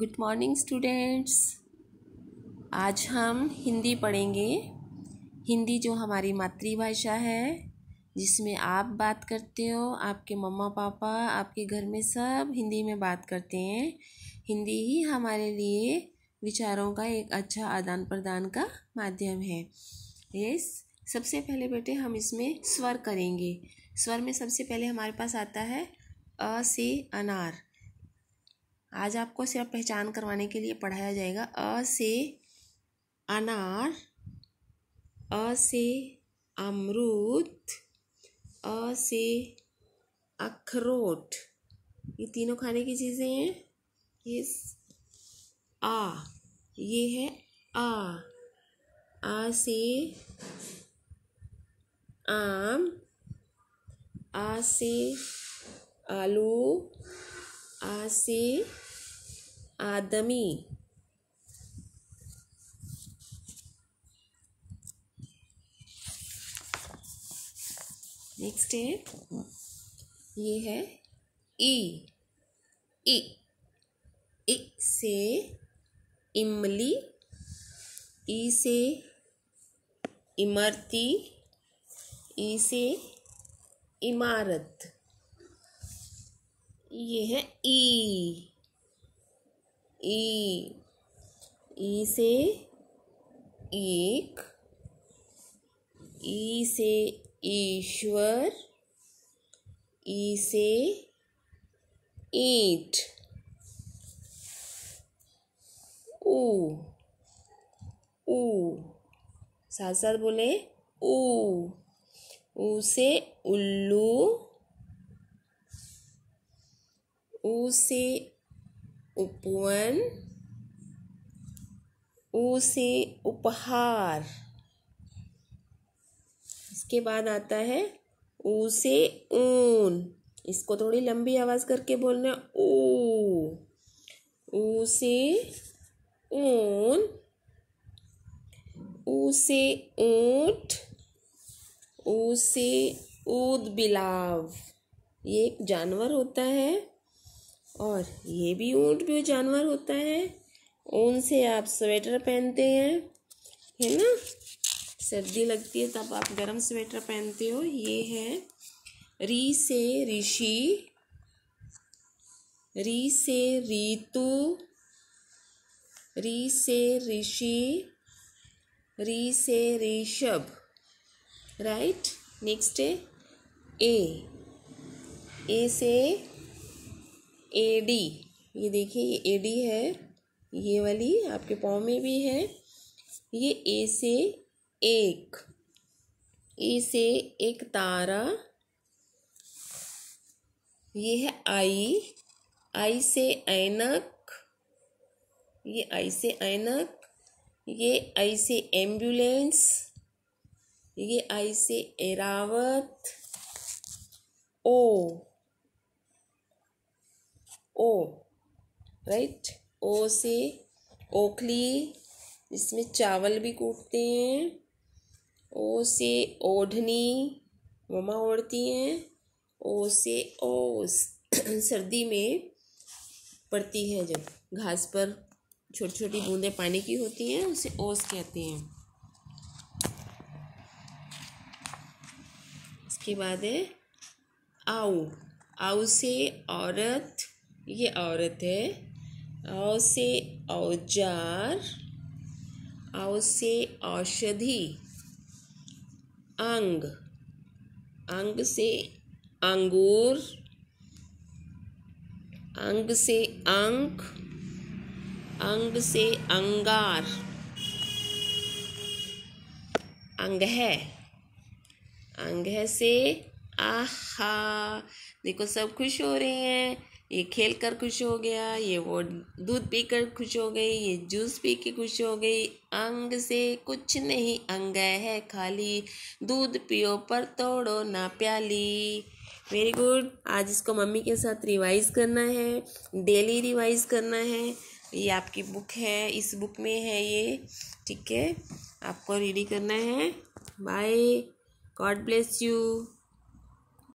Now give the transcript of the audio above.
Good morning students आज हम हिंदी पढ़ेंगे हिंदी जो हमारी मातृभाषा है जिसमें आप बात करते हो आपके मम्मा पापा आपके घर में सब हिंदी में बात करते हैं हिंदी ही हमारे लिए विचारों का एक अच्छा आदान प्रदान का माध्यम है ये सबसे पहले बेटे हम इसमें स्वर करेंगे स्वर में सबसे पहले हमारे पास आता है अ से अनार आज आपको सिर्फ पहचान करवाने के लिए पढ़ाया जाएगा अ से अनार अ से अमरूद अ से अखरोट ये तीनों खाने की चीज़ें हैं ये आ ये है आ आ से आम आ से आलू आ से आदमी नेक्स्ट है ये है ई ई इ से इमली ई e से इमरती ई e से इमारत ये है ई e। ई ई से एक ई से ईश्वर ई से ईट ऊ ऊ साथ साथ बोले ऊ ऊ से उल्लू ऊ से उपवन ऊ से उपहार इसके बाद आता है ऊ से ऊन इसको थोड़ी लंबी आवाज करके बोलना ऊ ऊ से ऊन ऊ से ऊंट ऊ से ऊद बिलाव ये एक जानवर होता है और ये भी ऊँट भी जानवर होता है ऊन से आप स्वेटर पहनते हैं है ना सर्दी लगती है तब आप गर्म स्वेटर पहनते हो ये है री से ऋषि री से ऋतु री से ऋषि री से ऋषभ राइट नेक्स्ट है ए ए से ए डी ये देखिए ये ए डी है ये वाली आपके पाँव में भी है ये ए से एक ए से एक तारा ये है आई आई से ऐनक ये आई से ऐनक ये आई से एम्बुलेंस ये आई से एरावत ओ ओ राइट ओ से ओखली इसमें चावल भी कूटते हैं ओ से ओढ़नी ममा ओढ़ती हैं ओ से ओस सर्दी में पड़ती है जब घास पर छोटी छोटी बूंदें पानी की होती हैं उसे ओस कहते हैं इसके बाद है आऊ आऊ से औरत ये औरत है औ से औजार औ से औषधि अंग अंग से अंगूर अंग से अंक अंग से अंगार अंग है अंग है से आहा देखो सब खुश हो रहे हैं ये खेल कर खुश हो गया ये वो दूध पीकर खुश हो गई ये जूस पी के खुश हो गई अंग से कुछ नहीं अंग है खाली दूध पियो पर तोड़ो ना प्याली वेरी गुड आज इसको मम्मी के साथ रिवाइज़ करना है डेली रिवाइज़ करना है ये आपकी बुक है इस बुक में है ये ठीक है आपको रेडी करना है बाय गॉड ब्लेस यू